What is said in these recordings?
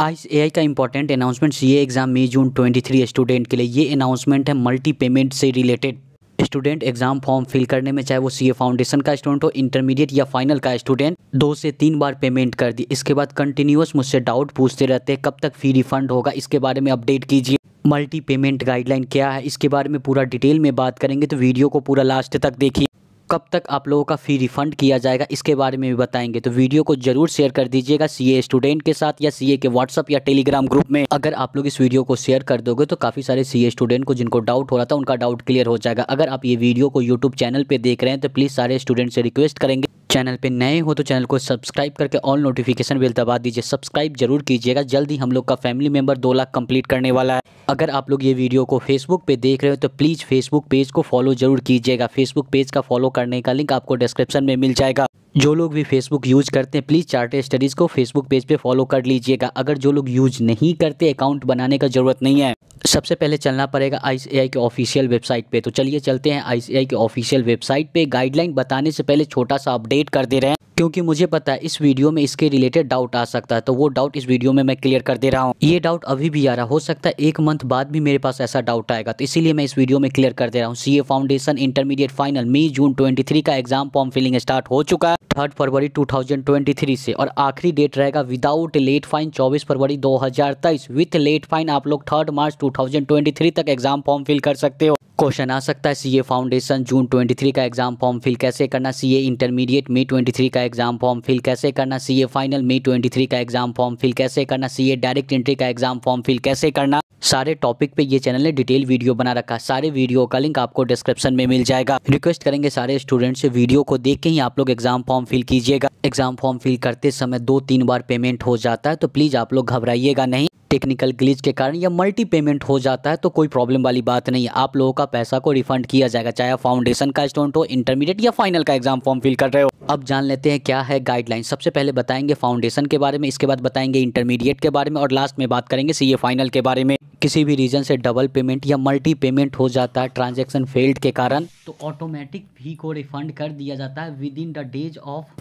आई A का important announcement C exam May June 23 student के लिए ये अनाउंसमेंट है मल्टी पेमेंट से related student exam form fill करने में चाहे वो सीए फाउंडेशन का स्टूडेंट हो इंटरमीडिएट या फाइनल का स्टूडेंट दो से तीन बार पेमेंट कर दी इसके बाद कंटिन्यूस मुझसे डाउट पूछते रहते हैं कब तक फी रिफंड होगा इसके बारे में अपडेट कीजिए मल्टी पेमेंट गाइडलाइन क्या है इसके बारे में पूरा डिटेल में बात करेंगे तो वीडियो को पूरा लास्ट तक देखिए कब तक आप लोगों का फ़ी रिफ़ंड किया जाएगा इसके बारे में भी बताएंगे तो वीडियो को जरूर शेयर कर दीजिएगा सीए स्टूडेंट के साथ या सीए के व्हाट्सअप या टेलीग्राम ग्रुप में अगर आप लोग इस वीडियो को शेयर कर दोगे तो काफ़ी सारे सीए स्टूडेंट को जिनको डाउट हो रहा था उनका डाउट क्लियर हो जाएगा अगर आप ये वीडियो को यूट्यूब चैनल पर देख रहे हैं तो प्लीज़ सारे स्टूडेंट से रिक्वेस्ट करेंगे चैनल पे नए हो तो चैनल को सब्सक्राइब करके ऑल नोटिफिकेशन बेल दबा दीजिए सब्सक्राइब जरूर कीजिएगा जल्दी हम लोग का फैमिली मेंबर दो लाख कंप्लीट करने वाला है अगर आप लोग ये वीडियो को फेसबुक पे देख रहे हो तो प्लीज़ फेसबुक पेज को फॉलो जरूर कीजिएगा फेसबुक पेज का फॉलो करने का लिंक आपको डिस्क्रिप्शन में मिल जाएगा जो लोग भी फेसबुक यूज़ करते हैं प्लीज़ चार्टर स्टडीज़ को फेसबुक पेज पे फॉलो कर लीजिएगा अगर जो लोग यूज़ नहीं करते अकाउंट बनाने का ज़रूरत नहीं है सबसे पहले चलना पड़ेगा आईसीआई के ऑफिशियल वेबसाइट पे तो चलिए चलते हैं आईसीआई के ऑफिशियल वेबसाइट पे गाइडलाइन बताने से पहले छोटा सा अपडेट कर दे रहे हैं क्योंकि मुझे पता है इस वीडियो में इसके रिलेटेड डाउट आ सकता है तो वो डाउट इस वीडियो में मैं क्लियर कर दे रहा हूँ ये डाउट अभी भी आ रहा हो सकता है एक मंथ बाद भी मेरे पास ऐसा डाउट आएगा तो इसीलिए मैं इस वीडियो में क्लियर कर दे रहा हूँ C foundation intermediate final May June twenty का एग्जाम फॉर्म फिलिंग स्टार्ट हो चुका है थर्ड फरवरी 2023 से और आखिरी डेट रहेगा विदाउट लेट फाइन 24 फरवरी 2023 विथ लेट फाइन आप लोग थर्ड मार्च 2023 तक एग्जाम फॉर्म फिल कर सकते हो क्वेश्चन आ सकता है सीए फाउंडेशन जून 23 का एग्जाम फॉर्म फिल कैसे करना सीए इंटरमीडिएट मई 23 का एग्जाम फॉर्म फिल कैसे करना सीए फाइनल मई 23 का एग्जाम फॉर्म फिल कैसे करना सीए डायरेक्ट एंट्री का एग्जाम फॉर्म फिल कैसे करना सारे टॉपिक पे ये चैनल ने डिटेल वीडियो बना रखा है सारे वीडियो का लिंक आपको डिस्क्रिप्शन में मिल जाएगा रिक्वेस्ट करेंगे सारे स्टूडेंट से वीडियो को देख के ही आप लोग एग्जाम फॉर्म फिल कीजिएगा एग्जाम फॉर्म फिल करते समय दो तीन बार पेमेंट हो जाता है तो प्लीज आप लोग घबराइएगा नहीं टेक्निकल ग्लिच के कारण या मल्टी पेमेंट हो जाता है तो कोई प्रॉब्लम वाली बात नहीं है आप लोगों का पैसा को रिफंड किया जाएगा चाहे फाउंडेशन का स्टूडेंट हो इंटरमीडिएट या फाइनल का एग्जाम फॉर्म फिल कर रहे हो अब जान लेते हैं क्या है गाइडलाइन सबसे पहले बताएंगे फाउंडेशन के बारे में इसके बाद बताएंगे इंटरमीडिएट के बारे में और लास्ट में बात करेंगे सी फाइनल के बारे में किसी भी रीजन से डबल पेमेंट या मल्टी पेमेंट हो जाता है ट्रांजेक्शन फेल्ड के कारण तो ऑटोमेटिक फी को रिफंड कर दिया जाता है within the days of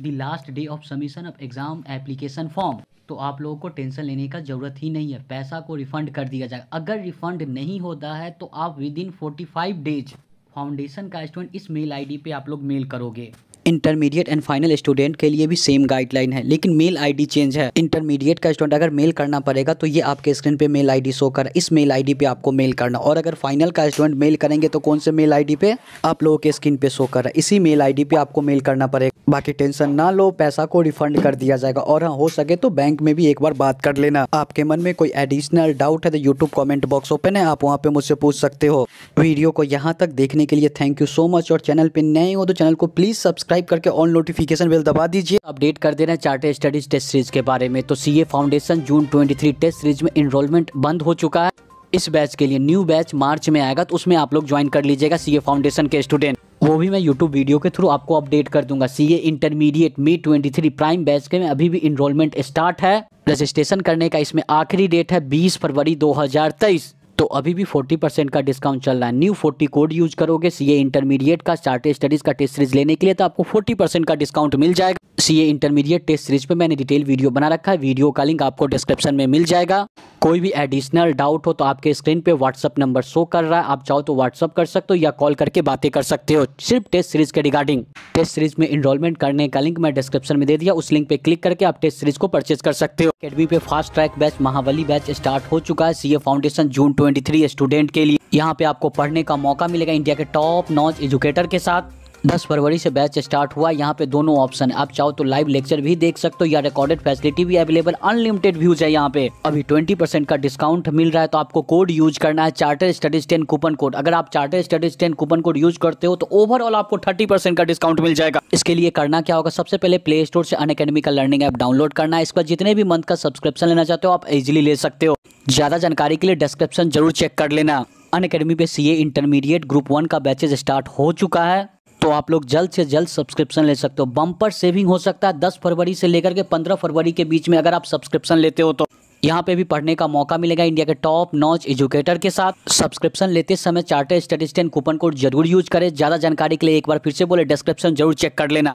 the last day of submission of exam application form तो आप लोगों को टेंशन लेने का ज़रूरत ही नहीं है पैसा को रिफ़ंड कर दिया जाएगा अगर रिफ़ंड नहीं होता है तो आप within forty five days foundation का स्टूडेंट इस मेल आईडी पे आप लोग मेल करोगे इंटरमीडिएट एंड फाइनल स्टूडेंट के लिए भी सेम गाइडलाइन है लेकिन मेल आईडी चेंज है इंटरमीडिएट का स्टूडेंट अगर मेल करना पड़ेगा तो ये आपके स्क्रीन पे मेल आईडी शो कर इस मेल आईडी पे आपको मेल करना और अगर फाइनल का स्टूडेंट मेल करेंगे तो कौन से मेल आईडी पे आप लोगों के स्क्रीन पे शो कर इसी मेल आईडी पे आपको मेल करना पड़ेगा बाकी टेंशन ना लो पैसा को रिफंड कर दिया जाएगा और हाँ हो सके तो बैंक में भी एक बार बात कर लेना आपके मन में कोई एडिशनल डाउट है तो यूट्यूब कॉमेंट बॉक्स ओपन है आप वहाँ पे मुझसे पूछ सकते हो वीडियो को यहाँ तक देखने के लिए थैंक यू सो मच और चैनल पे नए हो तो चैनल को प्लीज़ सब्सक्राइब सब्सक्राइब करके ऑल नोटिफिकेशन बेल दबा दीजिए अपडेट कर दे रहे हैं चार्टर स्टडीज टेस्ट सीरीज के बारे में तो C foundation June twenty test series में इनरोलमेंट बंद हो चुका है इस बैच के लिए न्यू बैच मार्च में आएगा तो उसमें आप लोग ज्वाइन कर लीजिएगा सीए फाउंडेशन के स्टूडेंट वो भी मैं यूट्यूब वीडियो के थ्रू आपको अपडेट कर दूंगा CA intermediate May 23 prime batch के में अभी भी इनरोलमेंट स्टार्ट है रजिस्ट्रेशन करने का इसमें आखिरी डेट है 20 फरवरी 2023 तो अभी भी 40 परसेंट का डिस्काउंट चल रहा है न्यू 40 कोड यूज करोगे सीए इंटरमीडिएट का चार्टर स्टडीज़ का टेस्ट सीरीज लेने के लिए तो आपको 40 परसेंट का डिस्काउंट मिल जाएगा सीए इंटरमीडिएट टेस्ट सीरीज पे मैंने डिटेल वीडियो बना रखा है वीडियो का लिंक आपको डिस्क्रिप्शन में मिल जाएगा कोई भी एडिशनल डाउट हो तो आपके स्क्रीन पे व्हाट्सअप नंबर शो कर रहा है आप चाहो तो व्हाट्सअप कर सकते हो या कॉल करके बातें कर सकते हो सिर्फ टेस्ट सीरीज के रिगार्डिंग टेस्ट सीरीज में इनरोलमेंट करने का लिंक मैं डिस्क्रिप्शन में दे दिया उस लिंक पे क्लिक करके आप टेस्ट सीरीज को परचेज कर सकते हो अकेडमी पे फास्ट ट्रैक बैच महावली बैच स्टार्ट हो चुका है CA foundation June twenty student के लिए यहाँ पे आपको पढ़ने का मौका मिलेगा इंडिया के टॉप नॉच एजुकेटर के साथ 10 फरवरी से बैच स्टार्ट हुआ यहाँ पे दोनों ऑप्शन आप चाहो तो लाइव लेक्चर भी देख सकते हो या रिकॉर्डेड फैसिलिटी भी अवेलेबल अनलिमिटेड व्यूज है यहाँ पे अभी 20 परसेंट का डिस्काउंट मिल रहा है तो आपको कोड यूज करना है Charter Studies ten coupon code अगर आप Charter Studies ten coupon code use करते हो तो ओवरऑल आपको थर्टी का डिस्काउंट मिल जाएगा इसके लिए करना क्या होगा सबसे पहले प्ले स्टोर से अन का लर्निंग एप डाउनलोड करना है इस पर जितने भी मंथ का सब्सक्रिप्शन लेना चाहते हो आप इजिली ले सकते हो ज्यादा जानकारी के लिए डिस्क्रिप्शन जरूर चेक कर लेना अन अकेडमी पे सीए इंटरमीडिएट ग्रुप वन का बैचेज स्टार्ट हो चुका है तो आप लोग जल्द से जल्द सब्सक्रिप्शन ले सकते हो बम्पर सेविंग हो सकता है दस फरवरी से लेकर के पंद्रह फरवरी के बीच में अगर आप सब्सक्रिप्शन लेते हो तो यहाँ पे भी पढ़ने का मौका मिलेगा इंडिया के टॉप नॉच एजुकेटर के साथ सब्सक्रिप्शन लेते समय चार्टर स्टेटिस्टियन कूपन कोड जरूर यूज करें ज़्यादा जानकारी के लिए एक बार फिर से बोले डिस्क्रिप्शन जरूर चेक कर लेना